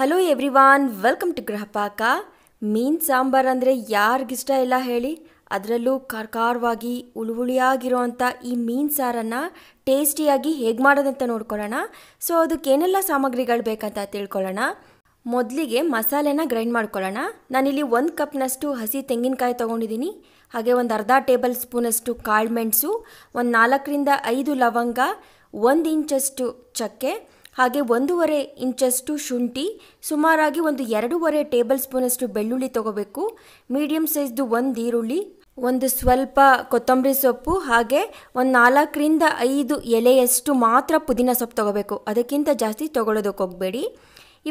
hello everyone welcome to Gruhapaka ಮೀನ್ ಸಾಂಬಾರು ಅಂದರೆ ಯಾರಿಗಿಷ್ಟ ಇಲ್ಲ ಹೇಳಿ ಅದರಲ್ಲೂ ಕಾರ್ಕಾರವಾಗಿ ಉಳುವುಳಿಯಾಗಿರೋ ಈ ಮೀನು ಸಾರನ್ನು ಟೇಸ್ಟಿಯಾಗಿ ಹೇಗೆ ಮಾಡೋದಂತ ನೋಡ್ಕೊಳ್ಳೋಣ ಸೊ ಅದಕ್ಕೇನೆಲ್ಲ ಸಾಮಗ್ರಿಗಳು ಬೇಕಂತ ತಿಳ್ಕೊಳ್ಳೋಣ ಮೊದಲಿಗೆ ಮಸಾಲೆನ ಗ್ರೈಂಡ್ ಮಾಡ್ಕೊಳ್ಳೋಣ ನಾನಿಲ್ಲಿ ಒಂದು ಕಪ್ನಷ್ಟು ಹಸಿ ತೆಂಗಿನಕಾಯಿ ತೊಗೊಂಡಿದ್ದೀನಿ ಹಾಗೆ ಒಂದು ಅರ್ಧ ಟೇಬಲ್ ಸ್ಪೂನಷ್ಟು ಮೆಣಸು ಒಂದು ನಾಲ್ಕರಿಂದ ಐದು ಲವಂಗ ಒಂದು ಇಂಚಷ್ಟು ಚಕ್ಕೆ ಹಾಗೆ ಒಂದೂವರೆ ಇಂಚಷ್ಟು ಶುಂಠಿ ಸುಮಾರಾಗಿ ಒಂದು ಎರಡೂವರೆ ಟೇಬಲ್ ಸ್ಪೂನಷ್ಟು ಬೆಳ್ಳುಳ್ಳಿ ತೊಗೋಬೇಕು ಮೀಡಿಯಮ್ ಸೈಜ್ದು ಒಂದು ಈರುಳ್ಳಿ ಒಂದು ಸ್ವಲ್ಪ ಕೊತ್ತಂಬರಿ ಸೊಪ್ಪು ಹಾಗೆ ಒಂದು ನಾಲ್ಕರಿಂದ ಐದು ಎಲೆಯಷ್ಟು ಮಾತ್ರ ಪುದೀನ ಸೊಪ್ಪು ತೊಗೋಬೇಕು ಅದಕ್ಕಿಂತ ಜಾಸ್ತಿ ತೊಗೊಳೋದಕ್ಕೆ ಹೋಗಬೇಡಿ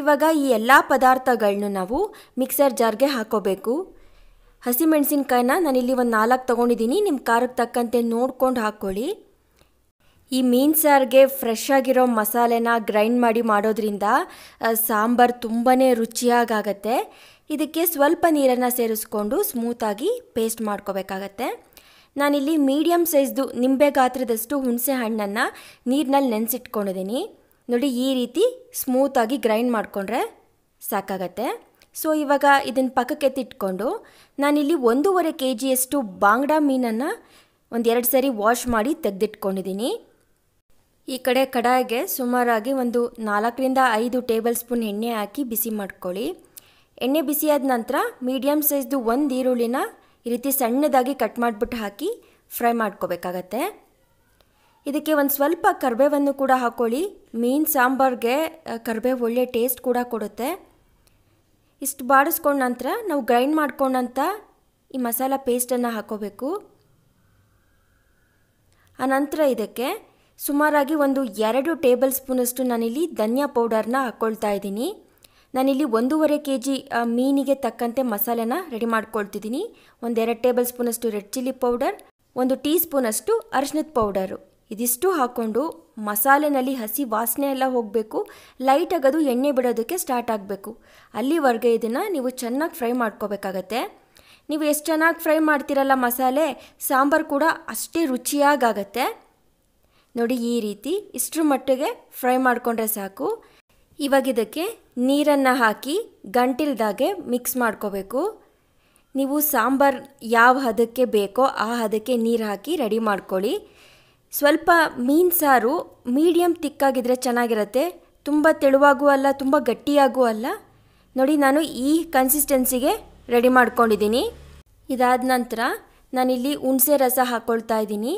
ಇವಾಗ ಈ ಎಲ್ಲ ಪದಾರ್ಥಗಳನ್ನು ನಾವು ಮಿಕ್ಸರ್ ಜಾರ್ಗೆ ಹಾಕೋಬೇಕು ನಾನು ನಾನಿಲ್ಲಿ ಒಂದು ನಾಲ್ಕು ತೊಗೊಂಡಿದ್ದೀನಿ ನಿಮ್ಮ ಖಾರಕ್ಕೆ ತಕ್ಕಂತೆ ನೋಡ್ಕೊಂಡು ಹಾಕ್ಕೊಳ್ಳಿ ಈ ಮೀನು ಸಾರಿಗೆ ಫ್ರೆಶ್ ಆಗಿರೋ ಮಸಾಲೆನ ಗ್ರೈಂಡ್ ಮಾಡಿ ಮಾಡೋದ್ರಿಂದ ಸಾಂಬಾರು ತುಂಬಾ ರುಚಿಯಾಗತ್ತೆ ಇದಕ್ಕೆ ಸ್ವಲ್ಪ ನೀರನ್ನು ಸೇರಿಸ್ಕೊಂಡು ಸ್ಮೂತಾಗಿ ಪೇಸ್ಟ್ ಮಾಡ್ಕೋಬೇಕಾಗತ್ತೆ ನಾನಿಲ್ಲಿ ಮೀಡಿಯಮ್ ಸೈಜ್ದು ನಿಂಬೆ ಗಾತ್ರದಷ್ಟು ಹುಣಸೆ ಹಣ್ಣನ್ನು ನೀರಿನಲ್ಲಿ ನೆನೆಸಿಟ್ಕೊಂಡಿದ್ದೀನಿ ನೋಡಿ ಈ ರೀತಿ ಸ್ಮೂತಾಗಿ ಗ್ರೈಂಡ್ ಮಾಡಿಕೊಂಡ್ರೆ ಸಾಕಾಗತ್ತೆ ಸೊ ಇವಾಗ ಇದನ್ನು ಪಕ್ಕಕ್ಕೆ ಎತ್ತಿಟ್ಕೊಂಡು ನಾನಿಲ್ಲಿ ಒಂದೂವರೆ ಕೆ ಜಿಯಷ್ಟು ಬಾಂಗ್ಡಾ ಮೀನನ್ನು ಒಂದೆರಡು ಸರಿ ವಾಶ್ ಮಾಡಿ ತೆಗೆದಿಟ್ಕೊಂಡಿದ್ದೀನಿ ಈ ಕಡೆ ಕಡಾಯಿಗೆ ಸುಮಾರಾಗಿ ಒಂದು ನಾಲ್ಕರಿಂದ ಐದು ಟೇಬಲ್ ಸ್ಪೂನ್ ಎಣ್ಣೆ ಹಾಕಿ ಬಿಸಿ ಮಾಡ್ಕೊಳ್ಳಿ ಎಣ್ಣೆ ಬಿಸಿಯಾದ ನಂತರ ಮೀಡಿಯಮ್ ಸೈಜ್ದು ಒಂದು ಈರುಳ್ಳಿನ ಈ ರೀತಿ ಸಣ್ಣದಾಗಿ ಕಟ್ ಮಾಡಿಬಿಟ್ಟು ಹಾಕಿ ಫ್ರೈ ಮಾಡ್ಕೋಬೇಕಾಗತ್ತೆ ಇದಕ್ಕೆ ಒಂದು ಸ್ವಲ್ಪ ಕರಿಬೇವನ್ನು ಕೂಡ ಹಾಕ್ಕೊಳ್ಳಿ ಮೀನು ಸಾಂಬಾರಿಗೆ ಕರಿಬೇವು ಒಳ್ಳೆ ಟೇಸ್ಟ್ ಕೂಡ ಕೊಡುತ್ತೆ ಇಷ್ಟು ಬಾಡಿಸ್ಕೊಂಡ ನಂತರ ನಾವು ಗ್ರೈಂಡ್ ಮಾಡ್ಕೊಂಡಂಥ ಈ ಮಸಾಲ ಪೇಸ್ಟನ್ನು ಹಾಕೋಬೇಕು ಆ ನಂತರ ಇದಕ್ಕೆ ಸುಮಾರಾಗಿ ಒಂದು ಎರಡು ಟೇಬಲ್ ಸ್ಪೂನಷ್ಟು ನಾನಿಲ್ಲಿ ಧನಿಯಾ ಪೌಡರ್ನ ಹಾಕ್ಕೊಳ್ತಾ ಇದ್ದೀನಿ ನಾನಿಲ್ಲಿ ಒಂದೂವರೆ ಕೆ ಜಿ ಮೀನಿಗೆ ತಕ್ಕಂತೆ ಮಸಾಲೆನ ರೆಡಿ ಮಾಡ್ಕೊಳ್ತಿದ್ದೀನಿ ಒಂದೆರಡು ಟೇಬಲ್ ಸ್ಪೂನಷ್ಟು ರೆಡ್ ಚಿಲ್ಲಿ ಪೌಡರ್ ಒಂದು ಟೀ ಸ್ಪೂನಷ್ಟು ಅರ್ಶಿನದ ಪೌಡರು ಇದಿಷ್ಟು ಹಾಕ್ಕೊಂಡು ಮಸಾಲೆನಲ್ಲಿ ಹಸಿ ವಾಸನೆ ಎಲ್ಲ ಹೋಗಬೇಕು ಲೈಟಾಗಿ ಅದು ಎಣ್ಣೆ ಬಿಡೋದಕ್ಕೆ ಸ್ಟಾರ್ಟ್ ಆಗಬೇಕು ಅಲ್ಲಿವರೆಗೆ ಇದನ್ನು ನೀವು ಚೆನ್ನಾಗಿ ಫ್ರೈ ಮಾಡ್ಕೋಬೇಕಾಗತ್ತೆ ನೀವು ಎಷ್ಟು ಚೆನ್ನಾಗಿ ಫ್ರೈ ಮಾಡ್ತೀರಲ್ಲ ಮಸಾಲೆ ಸಾಂಬಾರು ಕೂಡ ಅಷ್ಟೇ ರುಚಿಯಾಗತ್ತೆ ನೋಡಿ ಈ ರೀತಿ ಇಷ್ಟರ ಮಟ್ಟಿಗೆ ಫ್ರೈ ಮಾಡಿಕೊಂಡ್ರೆ ಸಾಕು ಇವಾಗ ಇದಕ್ಕೆ ನೀರನ್ನು ಹಾಕಿ ಗಂಟಿಲ್ದಾಗೆ ಮಿಕ್ಸ್ ಮಾಡ್ಕೋಬೇಕು ನೀವು ಸಾಂಬಾರ್ ಯಾವ ಹದಕ್ಕೆ ಬೇಕೋ ಆ ಹದಕ್ಕೆ ನೀರು ಹಾಕಿ ರೆಡಿ ಮಾಡ್ಕೊಳ್ಳಿ ಸ್ವಲ್ಪ ಮೀನು ಸಾರು ಮೀಡಿಯಮ್ ತಿಕ್ಕಾಗಿದ್ದರೆ ಚೆನ್ನಾಗಿರುತ್ತೆ ತುಂಬ ತೆಳುವಾಗೂ ಅಲ್ಲ ತುಂಬ ಗಟ್ಟಿಯಾಗೂ ಅಲ್ಲ ನೋಡಿ ನಾನು ಈ ಕನ್ಸಿಸ್ಟೆನ್ಸಿಗೆ ರೆಡಿ ಮಾಡ್ಕೊಂಡಿದ್ದೀನಿ ಇದಾದ ನಂತರ ನಾನಿಲ್ಲಿ ಹುಣಸೆ ರಸ ಹಾಕ್ಕೊಳ್ತಾ ಇದ್ದೀನಿ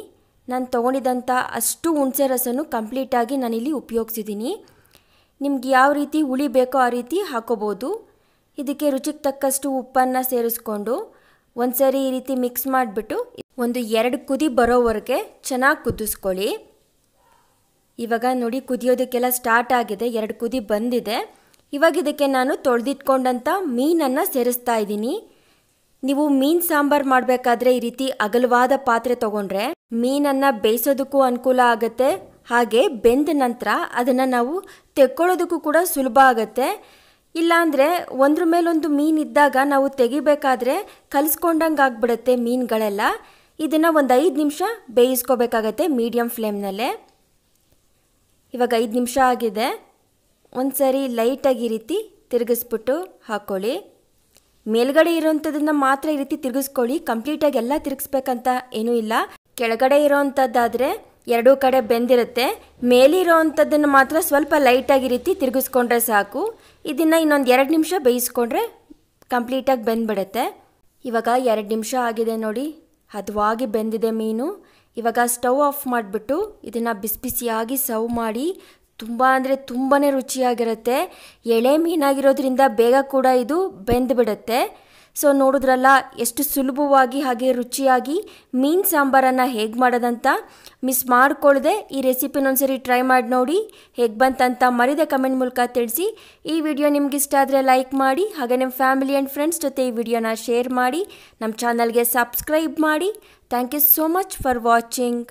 ನಾನು ತೊಗೊಂಡಿದ್ದಂಥ ಅಷ್ಟು ಹುಣಸೆ ರಸನೂ ಕಂಪ್ಲೀಟಾಗಿ ನಾನಿಲ್ಲಿ ಉಪಯೋಗಿಸಿದ್ದೀನಿ ನಿಮ್ಗೆ ಯಾವ ರೀತಿ ಹುಳಿ ಬೇಕೋ ಆ ರೀತಿ ಹಾಕೋಬೋದು ಇದಕ್ಕೆ ರುಚಿಗೆ ತಕ್ಕಷ್ಟು ಉಪ್ಪನ್ನು ಸೇರಿಸ್ಕೊಂಡು ಒಂದು ಸರಿ ಈ ರೀತಿ ಮಿಕ್ಸ್ ಮಾಡಿಬಿಟ್ಟು ಒಂದು ಎರಡು ಕುದಿ ಬರೋವರೆಗೆ ಚೆನ್ನಾಗಿ ಕುದಿಸ್ಕೊಳ್ಳಿ ಇವಾಗ ನೋಡಿ ಕುದಿಯೋದಕ್ಕೆಲ್ಲ ಸ್ಟಾರ್ಟ್ ಆಗಿದೆ ಎರಡು ಕುದಿ ಬಂದಿದೆ ಇವಾಗ ಇದಕ್ಕೆ ನಾನು ತೊಳೆದಿಟ್ಕೊಂಡಂಥ ಮೀನನ್ನು ಸೇರಿಸ್ತಾ ಇದ್ದೀನಿ ನೀವು ಮೀನು ಸಾಂಬಾರು ಮಾಡಬೇಕಾದ್ರೆ ಈ ರೀತಿ ಅಗಲವಾದ ಪಾತ್ರೆ ತೊಗೊಂಡ್ರೆ ಮೀನನ್ನು ಬೇಯಿಸೋದಕ್ಕೂ ಅನುಕೂಲ ಆಗುತ್ತೆ ಹಾಗೆ ಬೆಂದ ನಂತರ ಅದನ್ನು ನಾವು ತೆಕ್ಕೊಳ್ಳೋದಕ್ಕೂ ಕೂಡ ಸುಲಭ ಆಗುತ್ತೆ ಇಲ್ಲಾಂದರೆ ಒಂದ್ರ ಮೇಲೊಂದು ಮೀನು ಇದ್ದಾಗ ನಾವು ತೆಗಿಬೇಕಾದ್ರೆ ಕಲಿಸ್ಕೊಂಡಂಗೆ ಆಗ್ಬಿಡುತ್ತೆ ಮೀನುಗಳೆಲ್ಲ ಇದನ್ನು ಒಂದು ಐದು ನಿಮಿಷ ಬೇಯಿಸ್ಕೋಬೇಕಾಗತ್ತೆ ಮೀಡಿಯಮ್ ಫ್ಲೇಮ್ನಲ್ಲೇ ಇವಾಗ ಐದು ನಿಮಿಷ ಆಗಿದೆ ಒಂದು ಸರಿ ಲೈಟಾಗಿ ಈ ರೀತಿ ತಿರುಗಿಸ್ಬಿಟ್ಟು ಹಾಕ್ಕೊಳ್ಳಿ ಮೇಲ್ಗಡೆ ಇರೋಂಥದ್ದನ್ನು ಮಾತ್ರ ಈ ರೀತಿ ತಿರುಗಿಸ್ಕೊಳ್ಳಿ ಕಂಪ್ಲೀಟಾಗಿ ಎಲ್ಲ ತಿರುಗಿಸ್ಬೇಕಂತ ಏನೂ ಇಲ್ಲ ಕೆಳಗಡೆ ಇರೋವಂಥದ್ದಾದರೆ ಎರಡೂ ಕಡೆ ಬೆಂದಿರುತ್ತೆ ಮೇಲಿರೋ ಮಾತ್ರ ಸ್ವಲ್ಪ ಲೈಟಾಗಿ ರೀತಿ ತಿರುಗಿಸ್ಕೊಂಡ್ರೆ ಸಾಕು ಇದನ್ನು ಇನ್ನೊಂದು ಎರಡು ನಿಮಿಷ ಬೇಯಿಸ್ಕೊಂಡ್ರೆ ಕಂಪ್ಲೀಟಾಗಿ ಬೆಂದ್ಬಿಡುತ್ತೆ ಇವಾಗ ಎರಡು ನಿಮಿಷ ಆಗಿದೆ ನೋಡಿ ಹದವಾಗಿ ಬೆಂದಿದೆ ಮೀನು ಇವಾಗ ಸ್ಟವ್ ಆಫ್ ಮಾಡಿಬಿಟ್ಟು ಇದನ್ನು ಬಿಸಿ ಬಿಸಿಯಾಗಿ ಸರ್ವ್ ಮಾಡಿ ತುಂಬ ಅಂದರೆ ತುಂಬಾ ರುಚಿಯಾಗಿರುತ್ತೆ ಎಳೆ ಮೀನಾಗಿರೋದ್ರಿಂದ ಬೇಗ ಕೂಡ ಇದು ಬೆಂದ್ಬಿಡುತ್ತೆ ಸೊ ನೋಡಿದ್ರಲ್ಲ ಎಷ್ಟು ಸುಲಭವಾಗಿ ಹಾಗೆ ರುಚಿಯಾಗಿ ಮೀನು ಸಾಂಬಾರನ್ನು ಹೇಗೆ ಮಾಡೋದಂತ ಮಿಸ್ ಮಾಡ್ಕೊಳ್ಳದೆ ಈ ರೆಸಿಪಿನೊಂದ್ಸರಿ ಟ್ರೈ ಮಾಡಿ ನೋಡಿ ಹೇಗೆ ಬಂತಂತ ಮರಿದ ಕಮೆಂಟ್ ಮೂಲಕ ತಿಳಿಸಿ ಈ ವಿಡಿಯೋ ನಿಮ್ಗೆ ಇಷ್ಟ ಆದರೆ ಲೈಕ್ ಮಾಡಿ ಹಾಗೆ ನಿಮ್ಮ ಫ್ಯಾಮಿಲಿ ಆ್ಯಂಡ್ ಫ್ರೆಂಡ್ಸ್ ಜೊತೆ ಈ ವಿಡಿಯೋನ ಶೇರ್ ಮಾಡಿ ನಮ್ಮ ಚಾನಲ್ಗೆ ಸಬ್ಸ್ಕ್ರೈಬ್ ಮಾಡಿ thank you so much for watching